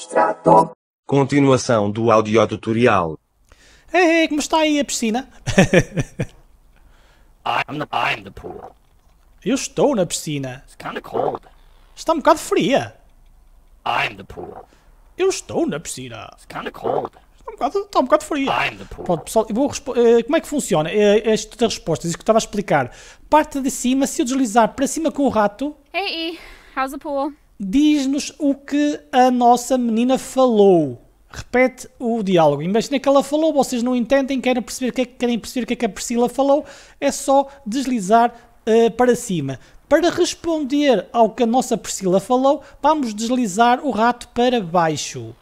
Extrato. Continuação do tutorial. Ei, hey, como está aí a piscina? I'm the, I'm the pool. Eu estou na piscina. It's cold. Está um bocado fria. I'm the pool. Eu estou na piscina. It's cold. Está um bocado, está um bocado fria. Pronto, pessoal, vou uh, como é que funciona uh, esta resposta? Isso que eu estava a explicar. Parte de cima, se eu deslizar para cima com o rato... Hey, how's the pool? diz-nos o que a nossa menina falou. Repete o diálogo. Imagina que ela falou, vocês não entendem, querem perceber o que é, querem perceber o que, é que a Priscila falou, é só deslizar uh, para cima. Para responder ao que a nossa Priscila falou, vamos deslizar o rato para baixo.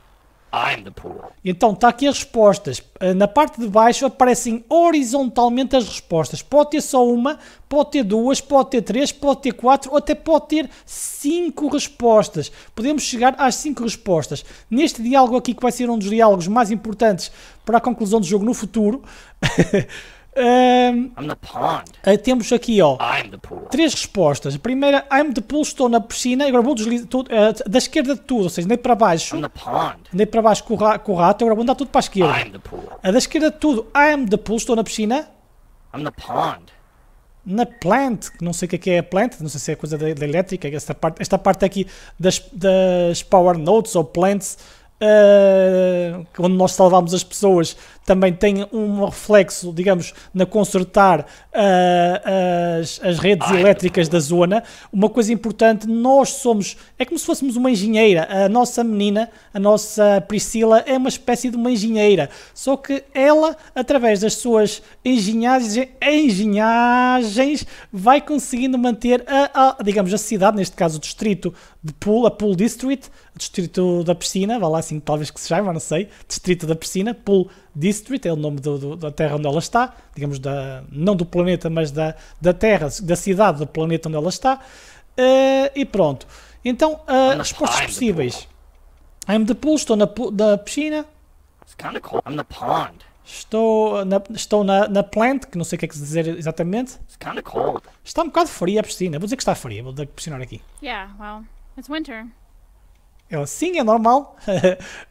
Então está aqui as respostas. Eh, na parte de baixo aparecem horizontalmente as respostas. Pode ter só uma, pode ter duas, pode ter três, pode ter quatro, ou até pode ter cinco respostas. Podemos chegar às cinco respostas. Neste diálogo aqui, que vai ser um dos diálogos mais importantes para a conclusão do jogo no futuro. Um, eh, temos aqui ó, três respostas. A primeira, I'm the pool, estou na piscina. Agora vou deslizar tudo, uh, da esquerda de tudo, ou seja, nem para baixo. nem para baixo com o, ra com o rato, agora vou andar tudo para a esquerda. A da esquerda de tudo, I'm the pool, estou na piscina. I'm the pond Na plant, não sei o que é, que é a plant, não sei se é coisa da, da elétrica, esta parte, esta parte aqui das, das power notes ou plants, uh, eh, quando nós salvámos as pessoas também tem um reflexo, digamos, na consertar uh, as, as redes Ai, elétricas da zona. Uma coisa importante, nós somos, é como se fôssemos uma engenheira. A nossa menina, a nossa Priscila, é uma espécie de uma engenheira. Só que ela, através das suas engenhagens, vai conseguindo manter, a, a, digamos, a cidade, neste caso o distrito de Pool, a Pool District, distrito da piscina, vá lá assim talvez que se chama, não sei, distrito da piscina, Pool District, District, é o nome do, do, da terra onde ela está, digamos, da, não do planeta, mas da, da terra, da cidade do planeta onde ela está, uh, e pronto. Então, uh, eh, respostas possíveis. I'm the pool, estou na, na piscina. It's kind of cool. I'm the pond. Estou na, estou na, na plant, que não sei o que é que dizer exatamente. It's kind of cold. Está um bocado fria a piscina. Vou dizer que está fria, vou pressionar aqui. Yeah, well, it's winter. Ela, sim, é normal.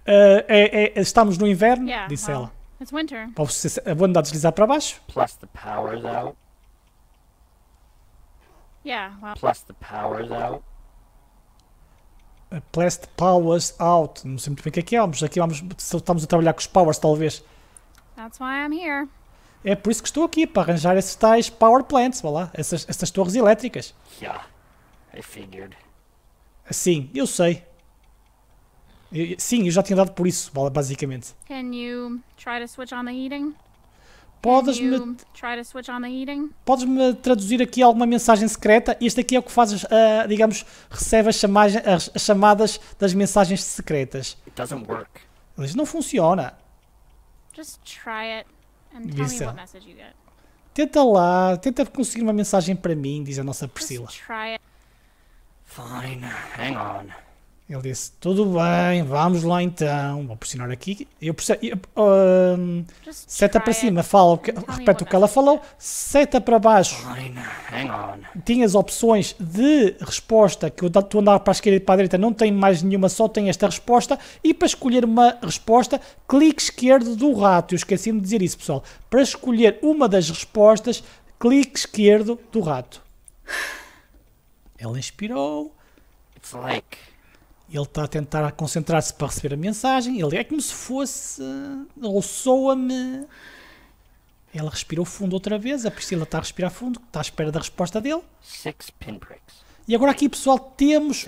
Eh, é, é, estamos no inverno, yeah, disse well, ela. It's winter. Posso, vou andar a deslizar para baixo. Plus the power's out. Yeah, well. Plus the power's out. Uh, plus the power's out. Não sei muito bem o que é que é, vamos aqui vamos, estamos a trabalhar com os powers talvez. That's why I'm here. É por isso que estou aqui, para arranjar esses tais power plants, vá lá, essas, essas torres elétricas. Yeah, I figured. Sim, eu sei sim, eu já tinha dado por isso, basicamente. Can you try to switch on the heating? Podes-me podes -me traduzir aqui alguma mensagem secreta? Este aqui é o que fazes, uh, ah, digamos, recebe as, chamagem, as, as, chamadas das mensagens secretas. It doesn't work. Mas não funciona. Just try it and tell Vincent. me what message you get. Tenta lá, tenta conseguir uma mensagem para mim, diz a nossa Priscila. Just try it. Fine, hang on. Ele disse: Tudo bem, vamos lá então. Vou pressionar aqui. Eu ah, hum, seta para cima, fala, repete o que ela falou. Seta para baixo. Tinhas opções de resposta que tu andar para a esquerda e para a direita não tem mais nenhuma, só tem esta resposta. E para escolher uma resposta, clique esquerdo do rato. Eu esqueci-me de dizer isso, pessoal. Para escolher uma das respostas, clique esquerdo do rato. Ele inspirou. It's like. Ele está a tentar concentrar-se para receber a mensagem. Ele é como se fosse. Ou soa-me. Ela respirou fundo outra vez. A Priscila está a respirar fundo, está à espera da resposta dele. Six pinpricks. E agora aqui, pessoal, temos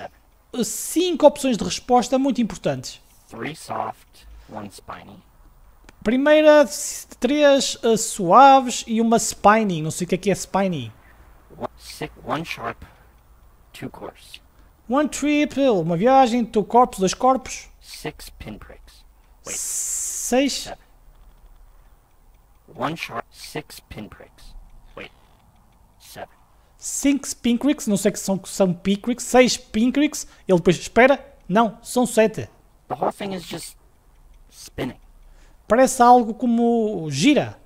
cinco opções de resposta muito importantes. Three soft, one spiny. Primeira, três uh, suaves e uma spiny. Não sei o que é que é spiny. One, six, one sharp, two coarse. One trip, uma viagem, teu corpos, dois corpos. Six pinpricks. Wait. Seis. Seven. One sharp, six pinpricks. Wait. Seven. Cinco pinpricks, não sei que são, são pinpricks. Seis pinpricks. Ele depois espera. Não, são sete. The whole thing is just spinning. Parece algo como gira.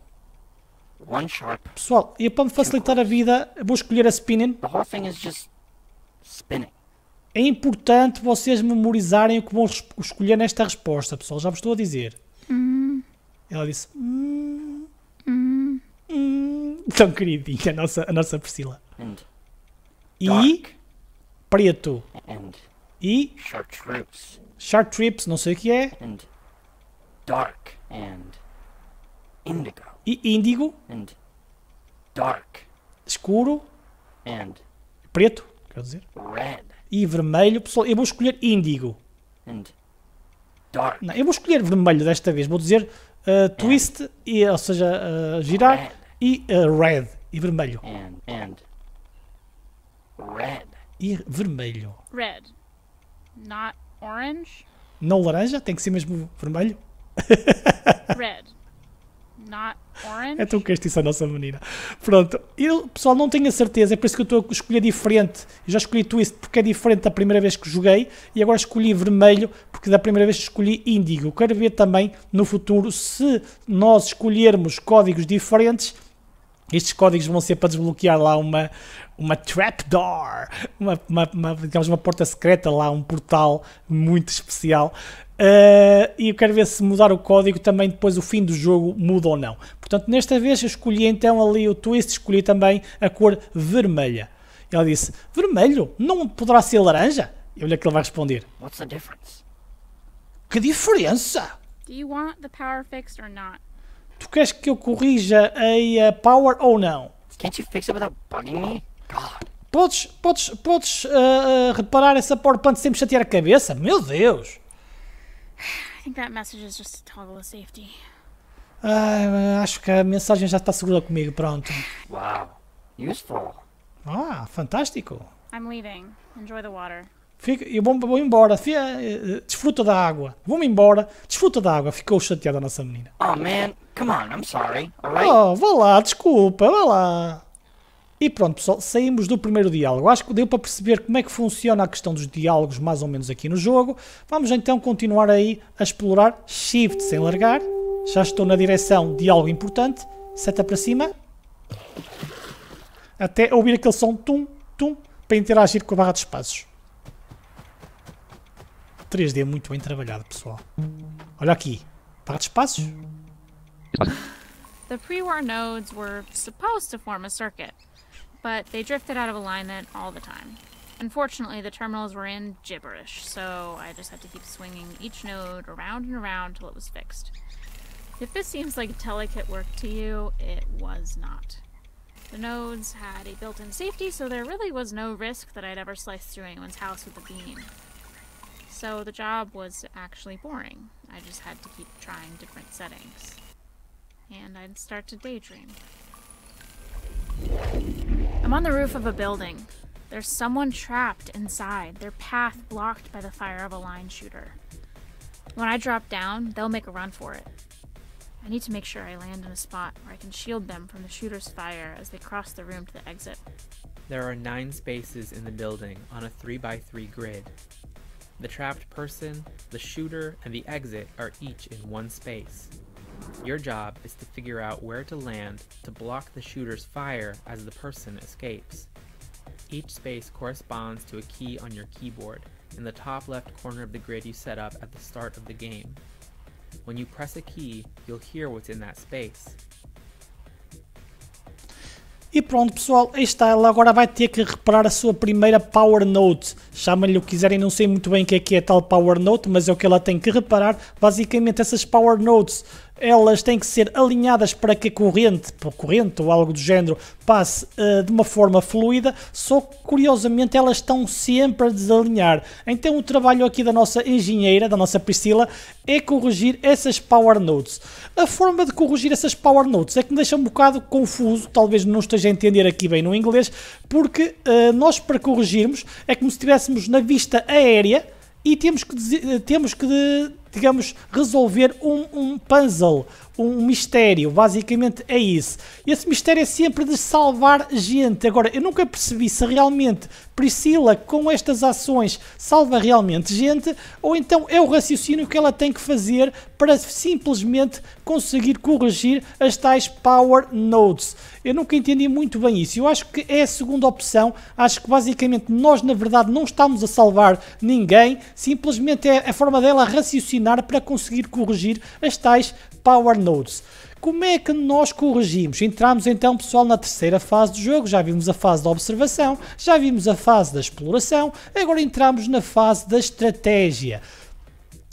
One sharp. Pessoal, e para me facilitar a vida, vou escolher a spinning. The whole thing is just spinning. É importante vocês memorizarem o que vão escolher nesta resposta, pessoal. Já vos estou a dizer. Hum. Ela disse. Hum, hum, hum. Tão queridinha, a nossa, a nossa Priscila. And e dark. preto. And e shark trips. Shark trips, não sei o que é. And dark and indigo. E índigo. And dark. Escuro. And preto, quer dizer. Red e vermelho. Pessoal, eu vou escolher índigo. Não, eu vou escolher vermelho desta vez. Vou dizer uh, twist, e, ou seja, uh, girar, red. e uh, red, e vermelho. And, and red. E vermelho. Red. Not orange? Não laranja, tem que ser mesmo vermelho. anos. É? é tão castiça a nossa menina. Pronto, eu, pessoal, não tenho a certeza, é por isso que eu estou a escolher diferente. Eu já escolhi Twist porque é diferente da primeira vez que joguei e agora escolhi vermelho porque da primeira vez escolhi índigo. quero ver também no futuro se nós escolhermos códigos diferentes. Estes códigos vão ser para desbloquear lá uma, uma trapdoor, uma, uma, uma, digamos, uma porta secreta lá, um portal muito especial Uh, e eu quero ver se mudar o código também depois o fim do jogo muda ou não. Portanto, nesta vez eu escolhi então ali o twist, escolhi também a cor vermelha. e Ela disse: Vermelho? Não poderá ser laranja? E olha que ele vai responder: What's the difference? Que diferença? Do you want the power fixed or not? Tu queres que eu corrija a power ou não? Can't you fix it without bugging me? God. Podes, podes, podes uh, reparar essa PowerPoint sem me chatear a cabeça? Meu Deus! I think that message is just a toggle of safety. Ah, acho que a mensagem já está segura comigo, pronto. Wow, useful. Ah, fantástico. I'm leaving. Enjoy the water. Fico, eu vou, vou embora. Fia, eh, eh, desfruta da água. Vou-me embora. Desfruta da água. Ficou chateada a nossa menina. Oh, man. Come on. I'm sorry. All right? Oh, vá lá. Desculpa. Vá lá. E pronto, pessoal, saímos do primeiro diálogo. Acho que deu para perceber como é que funciona a questão dos diálogos, mais ou menos aqui no jogo. Vamos então continuar aí a explorar Shift sem largar. Já estou na direção de algo importante. Seta para cima. Até ouvir aquele som tum, tum, para interagir com a barra de espaços. 3D muito bem trabalhado, pessoal. Olha aqui. Barra de espaços. The pre-war nodes were supposed to form a circuit. but they drifted out of alignment all the time. Unfortunately, the terminals were in gibberish, so I just had to keep swinging each node around and around till it was fixed. If this seems like delicate work to you, it was not. The nodes had a built-in safety, so there really was no risk that I'd ever slice through anyone's house with a beam. So the job was actually boring. I just had to keep trying different settings. And I'd start to daydream. I'm on the roof of a building. There's someone trapped inside, their path blocked by the fire of a line shooter. When I drop down, they'll make a run for it. I need to make sure I land in a spot where I can shield them from the shooter's fire as they cross the room to the exit. There are nine spaces in the building on a 3x3 grid. The trapped person, the shooter, and the exit are each in one space. Your job is to figure out where to land to block the shooter's fire as the person escapes. Each space corresponds to a key on your keyboard in the top left corner of the grid you set up at the start of the game. When you press a key, you'll hear what's in that space. E pronto pessoal, está, ela agora vai ter que reparar a sua primeira Power Note. Chamem-lhe o que quiserem, não sei muito bem o que é que é tal Power Note, mas é o que ela tem que reparar. Basicamente essas Power Notes elas têm que ser alinhadas para que a corrente, por corrente ou algo do género, passe uh, de uma forma fluida, só que curiosamente elas estão sempre a desalinhar. Então o trabalho aqui da nossa engenheira, da nossa Priscila, é corrigir essas power nodes. A forma de corrigir essas power nodes é que me deixa um bocado confuso, talvez não esteja a entender aqui bem no inglês, porque uh, nós para corrigirmos é como se estivéssemos na vista aérea e temos que, eh, temos que digamos, resolver um, um puzzle, um mistério. Basicamente é isso. Esse mistério é sempre de salvar gente. Agora, eu nunca percebi se realmente Priscila, com estas ações, salva realmente gente ou então é o raciocínio que ela tem que fazer para simplesmente conseguir corrigir as tais Power Nodes. Eu nunca entendi muito bem isso. Eu acho que é a segunda opção. Acho que basicamente nós, na verdade, não estamos a salvar ninguém. Simplesmente é a forma dela raciocinar combinar para conseguir corrigir as tais Power Nodes. Como é que nós corrigimos? Entramos então, pessoal, na terceira fase do jogo. Já vimos a fase da observação, já vimos a fase da exploração, agora entramos na fase da estratégia.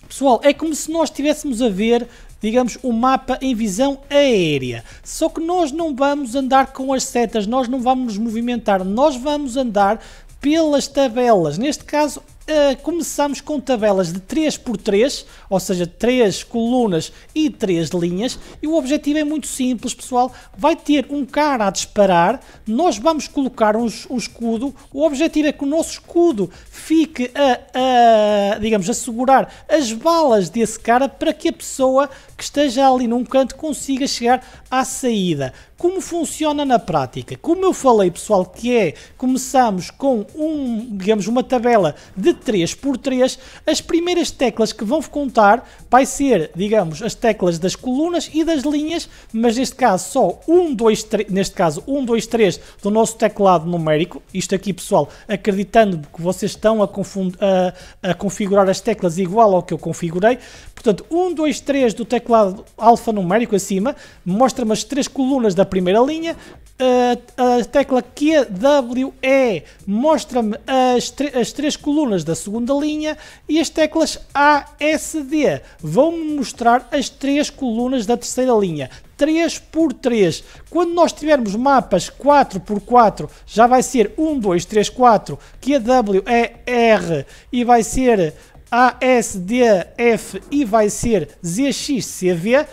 Pessoal, é como se nós estivéssemos a ver digamos, o um mapa em visão aérea. Só que nós não vamos andar com as setas, nós não vamos nos movimentar, nós vamos andar pelas tabelas. Neste caso, uh, começamos com tabelas de 3 por 3, ou seja, 3 colunas e 3 linhas, e o objetivo é muito simples, pessoal. Vai ter um cara a disparar, nós vamos colocar um, um escudo, o objetivo é que o nosso escudo fique a, a, digamos, a segurar as balas desse cara para que a pessoa que esteja ali num canto consiga chegar à saída. Como funciona na prática? Como eu falei, pessoal, que é começamos com um, digamos, uma tabela de 3 por 3 as primeiras teclas que vão contar vai ser, digamos, as teclas das colunas e das linhas, mas neste caso só 1, 2, 3, neste caso 1, 2, 3 do nosso teclado numérico. Isto aqui, pessoal, acreditando que vocês estão a, a, a configurar as teclas igual ao que eu configurei. Portanto, 1, 2, 3 do teclado alfanumérico acima, mostra-me as 3 colunas da primeira linha, a, tecla QWE mostra-me as, as, três colunas da segunda linha e as teclas ASD vão-me mostrar as três colunas da terceira linha. 3 por 3. Quando nós tivermos mapas 4 por 4, já vai ser 1, 2, 3, 4, QWER e vai ser ASDF e vai ser ZXCV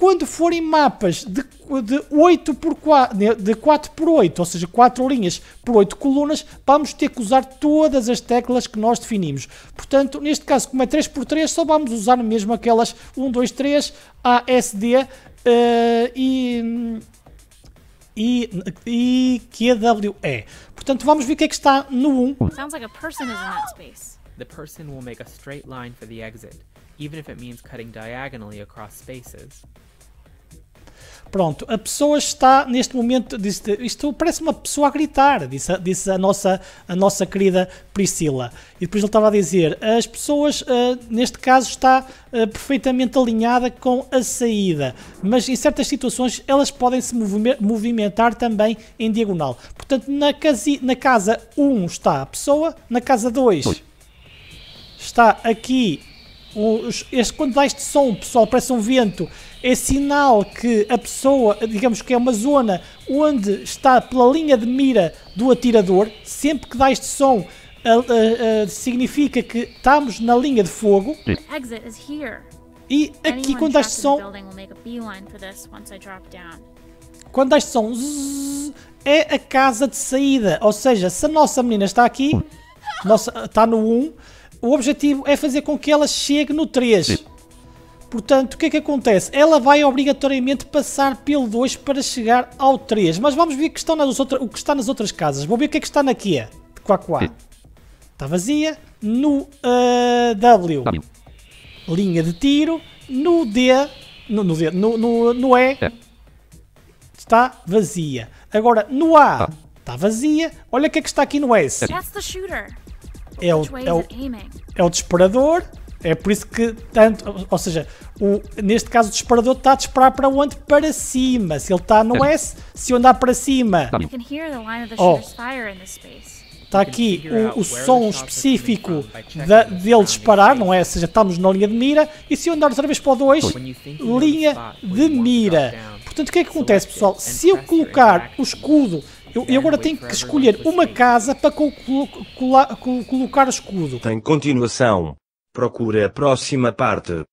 quando forem mapas de, de 8 por 4, de 4 por 8, ou seja, 4 linhas por 8 colunas, vamos ter que usar todas as teclas que nós definimos. Portanto, neste caso, como é 3 por 3, só vamos usar mesmo aquelas 1, 2, 3, A, S, D uh, e e, e E. Portanto, vamos ver o que é que está no 1. Sounds like a person is in that space. The person will make a straight line for the exit, even if it means cutting diagonally across spaces. Pronto, a pessoa está neste momento, disse, isto parece uma pessoa a gritar, disse, disse a, nossa, a nossa querida Priscila. E depois ele estava a dizer, as pessoas, uh, neste caso, está uh, perfeitamente alinhada com a saída, mas em certas situações elas podem se movimentar também em diagonal. Portanto, na, casi, na casa 1 um está a pessoa, na casa 2 está aqui os, este, quando dá este som, pessoal, parece um vento, é sinal que a pessoa, digamos que é uma zona onde está pela linha de mira do atirador, sempre que dá este som, a, a, a, significa que estamos na linha de fogo. E aqui quando dá este som. Quando dá este som, é a casa de saída. Ou seja, se a nossa menina está aqui, nossa, está no 1. O objetivo é fazer com que ela chegue no 3. Sim. Portanto, o que é que acontece? Ela vai obrigatoriamente passar pelo 2 para chegar ao 3. Mas vamos ver o que, estão nas outra, o que está nas outras casas. Vou ver o que é que está na Kia, de Quaquá. Está vazia. No uh, w, linha de tiro. No D, no, no, D, no, no, no E, é. está vazia. Agora, no A, ah. está vazia. Olha o que é que está aqui no S. É. That's the shooter é o, é o, é o disparador, é por isso que tanto, ou seja, o, neste caso o disparador está a disparar para onde? Para cima. Se ele está no S, se eu andar para cima. Tá oh. Está aqui o, o som específico da, dele disparar, não é? Ou seja, estamos na linha de mira. E se eu andar outra vez para o 2, linha de mira. Portanto, o que é que acontece, pessoal? Se eu colocar o escudo eu, agora tenho que escolher uma casa para col col col colocar o escudo. Tem continuação. Procura a próxima parte.